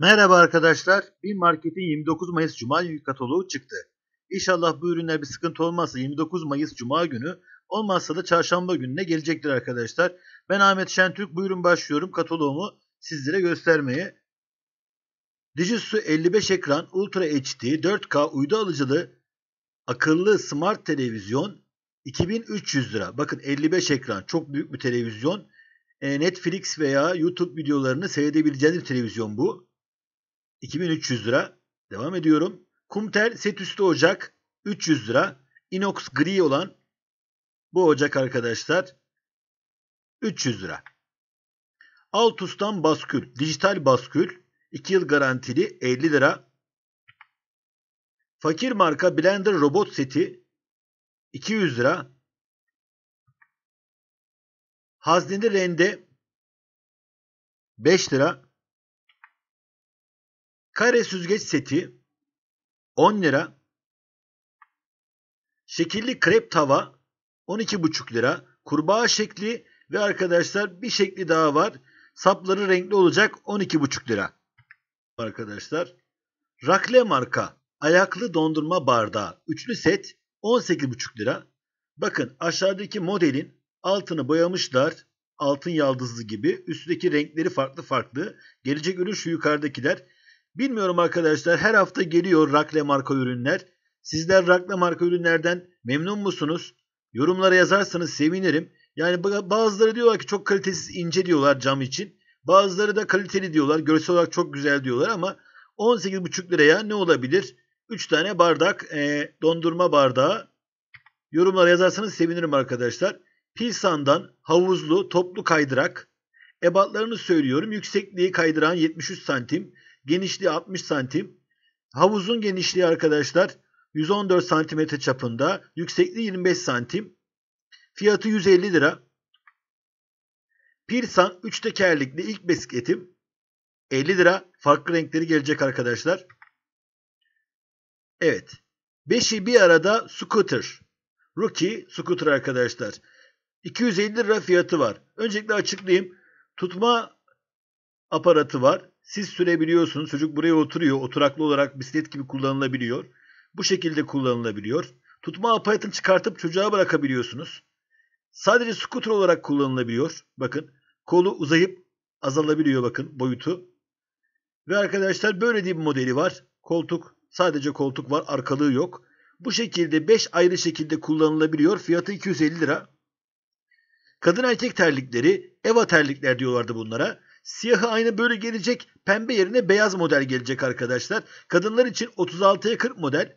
Merhaba arkadaşlar. Bir marketin 29 Mayıs Cuma yük kataloğu çıktı. İnşallah bu ürünler bir sıkıntı olmazsa 29 Mayıs Cuma günü olmazsa da çarşamba gününe gelecektir arkadaşlar. Ben Ahmet Şentürk buyurun başlıyorum kataloğumu sizlere göstermeye. Dijisu 55 ekran Ultra HD 4K uydu alıcılı akıllı smart televizyon 2300 lira. Bakın 55 ekran çok büyük bir televizyon. E, Netflix veya YouTube videolarını seyredebileceğiniz televizyon bu. 2300 lira. Devam ediyorum. Kumtel set üstü ocak 300 lira. Inox gri olan bu ocak arkadaşlar 300 lira. Altus'tan baskül, dijital baskül 2 yıl garantili 50 lira. Fakir marka blender robot seti 200 lira. Hazneli rende 5 lira. Kare süzgeç seti 10 lira. Şekilli krep tava 12,5 lira. Kurbağa şekli ve arkadaşlar bir şekli daha var. Sapları renkli olacak 12,5 lira. Arkadaşlar Rakle marka ayaklı dondurma bardağı üçlü set 18,5 lira. Bakın aşağıdaki modelin altını boyamışlar. Altın yaldızlı gibi. Üstteki renkleri farklı farklı. Gelecek ürün şu yukarıdakiler. Bilmiyorum arkadaşlar her hafta geliyor Rakle marka ürünler. Sizler Rakle marka ürünlerden memnun musunuz? Yorumlara yazarsanız sevinirim. Yani bazıları diyorlar ki çok kalitesiz ince diyorlar cam için. Bazıları da kaliteli diyorlar. Görsel olarak çok güzel diyorlar ama 18,5 liraya ne olabilir? 3 tane bardak e, dondurma bardağı. Yorumlara yazarsanız sevinirim arkadaşlar. Pilsan'dan havuzlu toplu kaydırak. Ebatlarını söylüyorum. Yüksekliği kaydıran 73 santim. Genişliği 60 santim. Havuzun genişliği arkadaşlar 114 santimetre çapında. Yüksekliği 25 santim. Fiyatı 150 lira. Pirsan 3 tekerlekli ilk bisikletim. 50 lira. Farklı renkleri gelecek arkadaşlar. Evet. Beşi bir arada scooter. Rookie scooter arkadaşlar. 250 lira fiyatı var. Öncelikle açıklayayım. Tutma aparatı var. Siz sürebiliyorsunuz. Çocuk buraya oturuyor. Oturaklı olarak bisiklet gibi kullanılabiliyor. Bu şekilde kullanılabiliyor. Tutma aparatını çıkartıp çocuğa bırakabiliyorsunuz. Sadece scooter olarak kullanılabiliyor. Bakın kolu uzayıp azalabiliyor bakın boyutu. Ve arkadaşlar böyle bir modeli var. Koltuk sadece koltuk var arkalığı yok. Bu şekilde 5 ayrı şekilde kullanılabiliyor. Fiyatı 250 lira. Kadın erkek terlikleri, Eva terlikler diyorlardı bunlara. Siyahı aynı böyle gelecek. Pembe yerine beyaz model gelecek arkadaşlar. Kadınlar için 36'ya 40 model.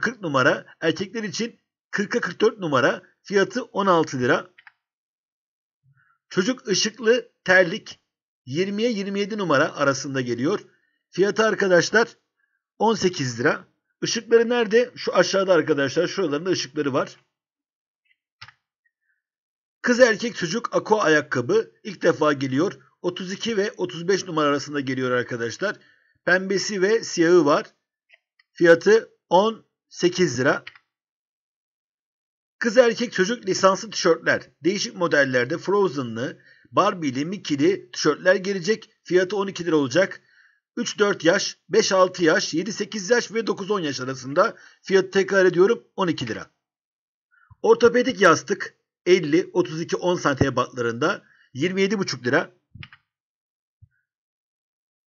40 e, numara. Erkekler için 40'a 44 numara. Fiyatı 16 lira. Çocuk ışıklı terlik 20'ye 27 numara arasında geliyor. Fiyatı arkadaşlar 18 lira. Işıkları nerede? Şu aşağıda arkadaşlar. Şuralarında ışıkları var. Kız erkek çocuk aqua ayakkabı ilk defa geliyor. 32 ve 35 numara arasında geliyor arkadaşlar. Pembesi ve siyahı var. Fiyatı 18 lira. Kız erkek çocuk lisanslı tişörtler. Değişik modellerde Frozen'lı, Barbie'li, Mickey'li tişörtler gelecek. Fiyatı 12 lira olacak. 3-4 yaş, 5-6 yaş, 7-8 yaş ve 9-10 yaş arasında fiyatı tekrar ediyorum 12 lira. Ortopedik yastık 50-32-10 santim batlarında 27,5 lira.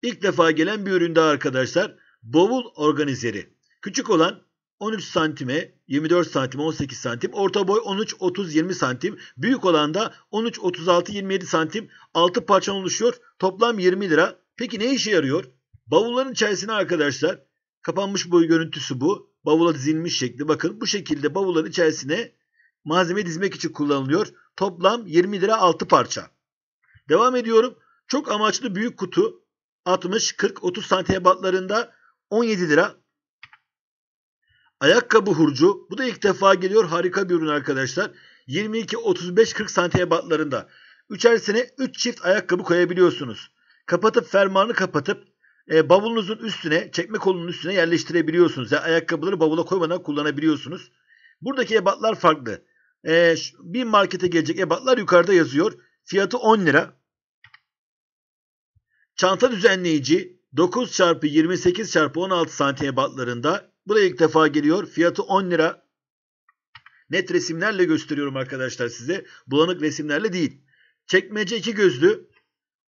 İlk defa gelen bir üründe arkadaşlar. Bavul organizeri. Küçük olan 13 santime, 24 santime, 18 santim. Orta boy 13, 30, 20 santim. Büyük olan da 13, 36, 27 santim. 6 parça oluşuyor. Toplam 20 lira. Peki ne işe yarıyor? Bavulların içerisine arkadaşlar kapanmış boy görüntüsü bu. Bavula dizilmiş şekli. Bakın bu şekilde bavulların içerisine malzeme dizmek için kullanılıyor. Toplam 20 lira 6 parça. Devam ediyorum. Çok amaçlı büyük kutu 60, 40, 30 santim ebatlarında 17 lira. Ayakkabı hurcu. Bu da ilk defa geliyor. Harika bir ürün arkadaşlar. 22, 35, 40 santim ebatlarında. İçerisine 3 çift ayakkabı koyabiliyorsunuz. Kapatıp fermuarını kapatıp e, bavulunuzun üstüne, çekme kolunun üstüne yerleştirebiliyorsunuz. Yani ayakkabıları bavula koymadan kullanabiliyorsunuz. Buradaki ebatlar farklı. E, bir markete gelecek ebatlar yukarıda yazıyor. Fiyatı 10 lira. Çanta düzenleyici 9 çarpı 28 çarpı 16 santim ebatlarında. Buraya ilk defa geliyor. Fiyatı 10 lira. Net resimlerle gösteriyorum arkadaşlar size. Bulanık resimlerle değil. Çekmece iki gözlü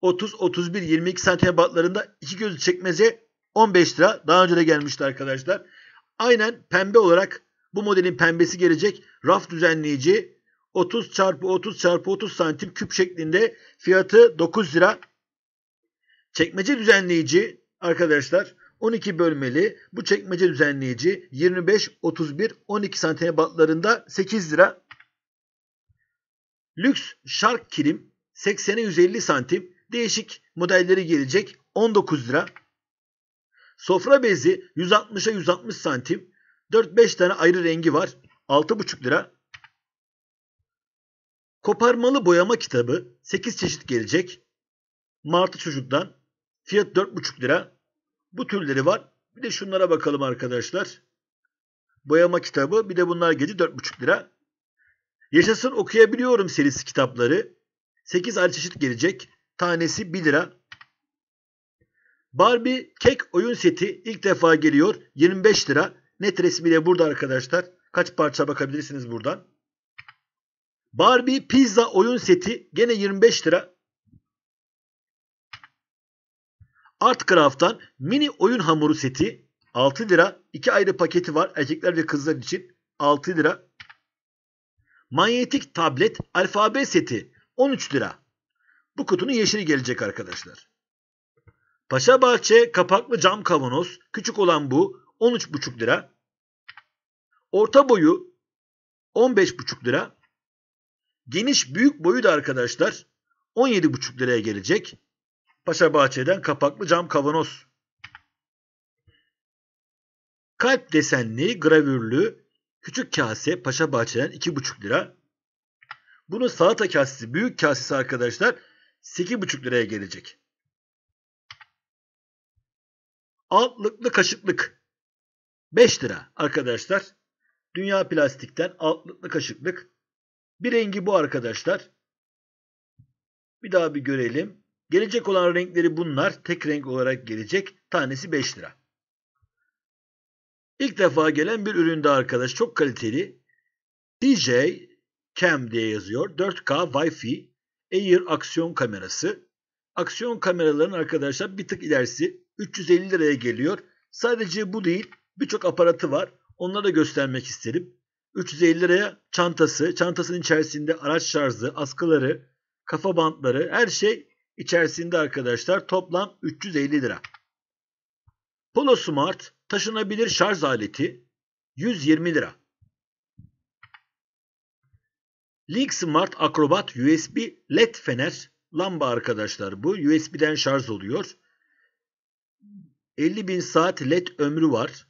30, 31, 22 santim ebatlarında iki gözlü çekmece 15 lira. Daha önce de gelmişti arkadaşlar. Aynen pembe olarak bu modelin pembesi gelecek. Raf düzenleyici 30 çarpı 30 çarpı 30 santim küp şeklinde fiyatı 9 lira. Çekmece düzenleyici arkadaşlar 12 bölmeli. Bu çekmece düzenleyici 25, 31, 12 santim ebatlarında 8 lira. Lüks şark kilim 80'e 150 santim. Değişik modelleri gelecek 19 lira. Sofra bezi 160'a 160 santim. 4-5 tane ayrı rengi var. 6,5 lira. Koparmalı boyama kitabı 8 çeşit gelecek. Martı çocuktan Fiyat 4,5 lira. Bu türleri var. Bir de şunlara bakalım arkadaşlar. Boyama kitabı. Bir de bunlar gece 4,5 lira. Yaşasın okuyabiliyorum serisi kitapları. 8 ayrı çeşit gelecek. Tanesi 1 lira. Barbie kek oyun seti ilk defa geliyor. 25 lira. Net resmi de burada arkadaşlar. Kaç parça bakabilirsiniz buradan. Barbie pizza oyun seti gene 25 lira. Art Craft'tan mini oyun hamuru seti 6 lira. 2 ayrı paketi var erkekler ve kızlar için 6 lira. Manyetik tablet alfabe seti 13 lira. Bu kutunun yeşili gelecek arkadaşlar. Paşa Bahçe kapaklı cam kavanoz. Küçük olan bu. 13,5 lira. Orta boyu 15,5 lira. Geniş büyük boyu da arkadaşlar 17,5 liraya gelecek. Paşa Bahçe'den kapaklı cam kavanoz. Kalp desenli, gravürlü, küçük kase Paşa Bahçe'den 2,5 lira. Bunun salata kasesi, büyük kasesi arkadaşlar 8,5 liraya gelecek. Altlıklı kaşıklık 5 lira arkadaşlar. Dünya plastikten altlıklı kaşıklık. Bir rengi bu arkadaşlar. Bir daha bir görelim. Gelecek olan renkleri bunlar tek renk olarak gelecek. Tanesi 5 lira. İlk defa gelen bir üründe arkadaş çok kaliteli. DJ Cam diye yazıyor. 4K Wi-Fi Air aksiyon kamerası. Aksiyon kameraların arkadaşlar bir tık ilerisi 350 liraya geliyor. Sadece bu değil birçok aparatı var. Onları da göstermek isterim. 350 liraya çantası, çantasının içerisinde araç şarjı, askıları, kafa bantları her şey içerisinde arkadaşlar toplam 350 lira. Polo Smart taşınabilir şarj aleti 120 lira. Link Smart Acrobat USB LED fener lamba arkadaşlar bu. USB'den şarj oluyor. 50 bin saat led ömrü var.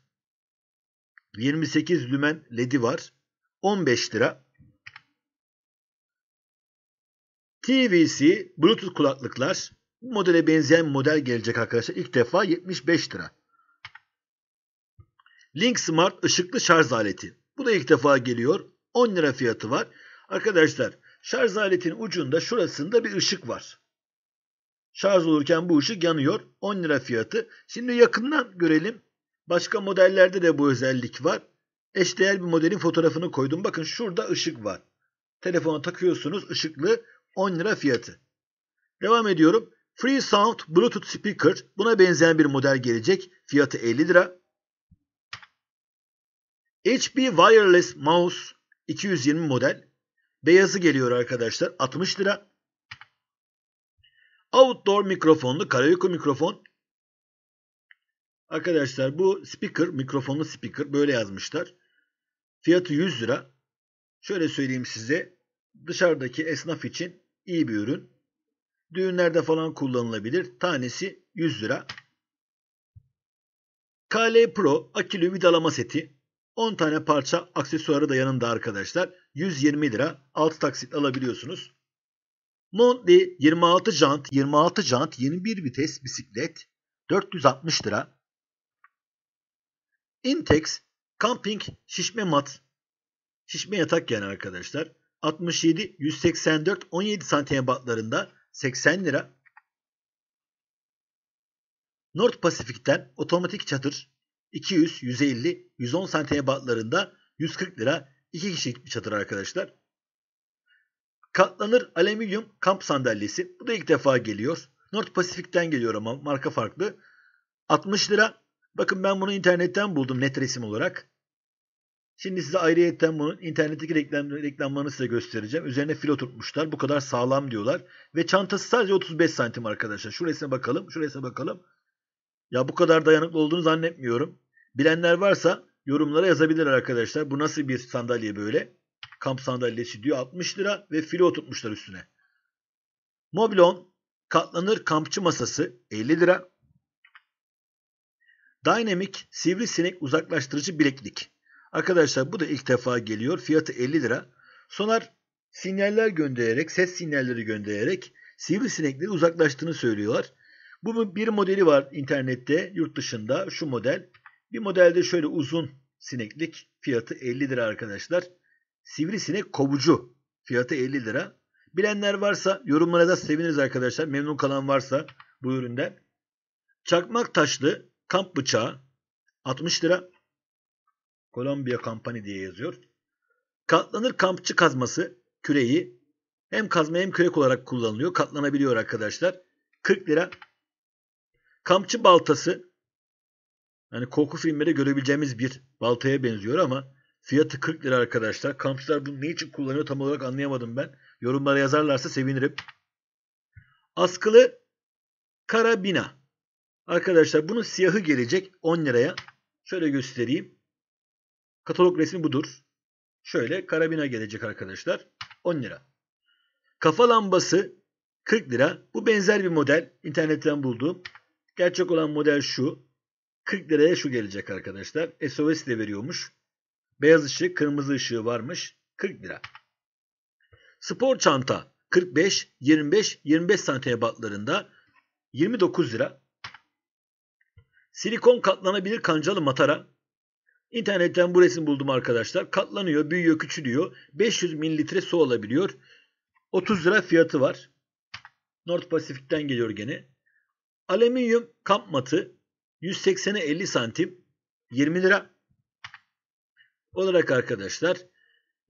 28 lümen ledi var. 15 lira. TVC Bluetooth kulaklıklar bu modele benzeyen model gelecek arkadaşlar. İlk defa 75 lira. Link Smart ışıklı şarj aleti. Bu da ilk defa geliyor. 10 lira fiyatı var. Arkadaşlar şarj aletinin ucunda şurasında bir ışık var. Şarj olurken bu ışık yanıyor. 10 lira fiyatı. Şimdi yakından görelim. Başka modellerde de bu özellik var. Eşdeğer bir modelin fotoğrafını koydum. Bakın şurada ışık var. Telefona takıyorsunuz ışıklı 10 lira fiyatı. Devam ediyorum. Free Sound Bluetooth Speaker buna benzeyen bir model gelecek. Fiyatı 50 lira. HP Wireless Mouse 220 model. Beyazı geliyor arkadaşlar 60 lira. Outdoor mikrofonlu Karayoku mikrofon. Arkadaşlar bu speaker, mikrofonlu speaker böyle yazmışlar. Fiyatı 100 lira. Şöyle söyleyeyim size. Dışarıdaki esnaf için iyi bir ürün. Düğünlerde falan kullanılabilir. Tanesi 100 lira. KL Pro akülü vidalama seti. 10 tane parça aksesuarı da yanında arkadaşlar. 120 lira. 6 taksit alabiliyorsunuz. Montli 26 jant 26 jant 21 vites bisiklet 460 lira. Intex Camping şişme mat. Şişme yatak yani arkadaşlar. 67, 184, 17 santim batlarında 80 lira. North Pacific'ten otomatik çadır 200, 150, 110 santim batlarında 140 lira 2 kişilik bir çadır arkadaşlar. Katlanır alüminyum kamp sandalyesi. Bu da ilk defa geliyor. North Pacific'ten geliyor ama marka farklı. 60 lira. Bakın ben bunu internetten buldum net resim olarak. Şimdi size ayrıyetten bunun internetteki reklam, reklamlarını size göstereceğim. Üzerine filo tutmuşlar. Bu kadar sağlam diyorlar. Ve çantası sadece 35 santim arkadaşlar. Şurasına bakalım. Şurasına bakalım. Ya bu kadar dayanıklı olduğunu zannetmiyorum. Bilenler varsa yorumlara yazabilir arkadaşlar. Bu nasıl bir sandalye böyle? Kamp sandalyesi diyor. 60 lira ve filo tutmuşlar üstüne. Mobilon katlanır kampçı masası 50 lira. Dynamic sivri sinek uzaklaştırıcı bileklik Arkadaşlar bu da ilk defa geliyor. Fiyatı 50 lira. Sonar sinyaller göndererek, ses sinyalleri göndererek sivrisinekleri uzaklaştığını söylüyorlar. Bu bir modeli var internette yurt dışında şu model. Bir modelde şöyle uzun sineklik fiyatı 50 lira arkadaşlar. Sivrisinek kovucu fiyatı 50 lira. Bilenler varsa yorumlara da seviniriz arkadaşlar. Memnun kalan varsa bu üründen. Çakmak taşlı kamp bıçağı 60 lira. Kolombiya Kampani diye yazıyor. Katlanır kampçı kazması küreği hem kazma hem kürek olarak kullanılıyor. Katlanabiliyor arkadaşlar. 40 lira. Kampçı baltası yani korku filmlerde görebileceğimiz bir baltaya benziyor ama fiyatı 40 lira arkadaşlar. Kampçılar bunu ne için kullanıyor tam olarak anlayamadım ben. Yorumlara yazarlarsa sevinirim. Askılı karabina. Arkadaşlar bunun siyahı gelecek 10 liraya. Şöyle göstereyim. Katalog resmi budur. Şöyle karabina gelecek arkadaşlar. 10 lira. Kafa lambası 40 lira. Bu benzer bir model. İnternetten buldum. Gerçek olan model şu. 40 liraya şu gelecek arkadaşlar. SOS de veriyormuş. Beyaz ışık, kırmızı ışığı varmış. 40 lira. Spor çanta 45, 25, 25 santim batlarında 29 lira. Silikon katlanabilir kancalı matara İnternetten bu resim buldum arkadaşlar. Katlanıyor, büyüyor, küçülüyor. 500 mililitre su alabiliyor. 30 lira fiyatı var. North Pasifik'ten geliyor gene. Alüminyum kamp matı 180'e 50 santim 20 lira olarak arkadaşlar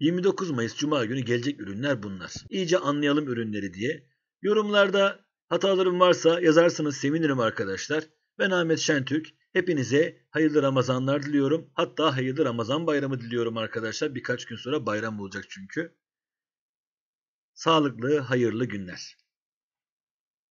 29 Mayıs Cuma günü gelecek ürünler bunlar. İyice anlayalım ürünleri diye. Yorumlarda hatalarım varsa yazarsınız sevinirim arkadaşlar. Ben Ahmet Şentürk. Hepinize hayırlı Ramazanlar diliyorum. Hatta hayırlı Ramazan bayramı diliyorum arkadaşlar. Birkaç gün sonra bayram olacak çünkü. Sağlıklı, hayırlı günler.